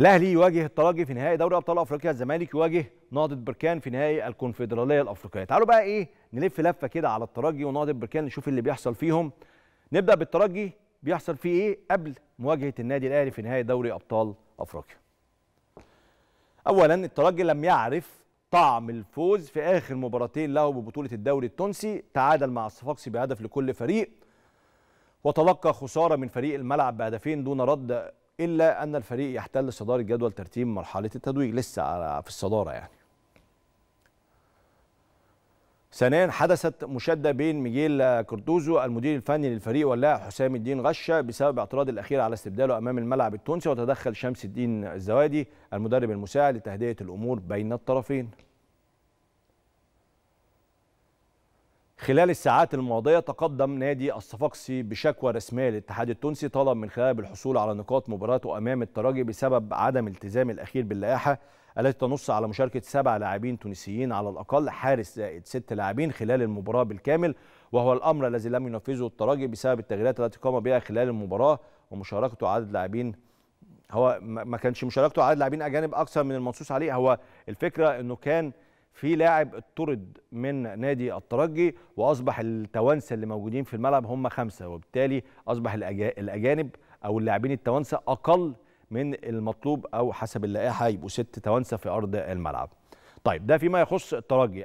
الاهلي يواجه الترجي في نهائي دوري ابطال افريقيا الزمالك يواجه نهضه بركان في نهائي الكونفدراليه الافريقيه تعالوا بقى ايه نلف لفه كده على الترجي ونهضه بركان نشوف اللي بيحصل فيهم نبدا بالترجي بيحصل فيه ايه قبل مواجهه النادي الاهلي في نهائي دوري ابطال افريقيا اولا الترجي لم يعرف طعم الفوز في اخر مباراتين له ببطوله الدوري التونسي تعادل مع الصفاقسي بهدف لكل فريق وتلقى خساره من فريق الملعب بهدفين دون رد الا ان الفريق يحتل صداره جدول ترتيب مرحله التتويج لسه في الصداره يعني ثانيا حدثت مشاده بين ميجيل كورتوزو المدير الفني للفريق واللاعب حسام الدين غشه بسبب اعتراضه الاخير على استبداله امام الملعب التونسي وتدخل شمس الدين الزوادي المدرب المساعد لتهدئه الامور بين الطرفين خلال الساعات الماضية تقدم نادي الصفاقسي بشكوى رسمية للاتحاد التونسي طلب من خلال بالحصول على نقاط مباراته أمام الترجي بسبب عدم التزام الأخير باللائحة التي تنص على مشاركة سبع لاعبين تونسيين على الأقل حارس زائد ست لاعبين خلال المباراة بالكامل وهو الأمر الذي لم ينفذه الترجي بسبب التغييرات التي قام بها خلال المباراة ومشاركته عدد لاعبين هو ما كانش مشاركته عدد لاعبين أجانب أكثر من المنصوص عليه هو الفكرة أنه كان في لاعب اطرد من نادي الترجي واصبح التوانسه اللي موجودين في الملعب هم خمسه وبالتالي اصبح الاجانب او اللاعبين التوانسه اقل من المطلوب او حسب اللائحه يبقوا ست توانسه في ارض الملعب. طيب ده فيما يخص الترجي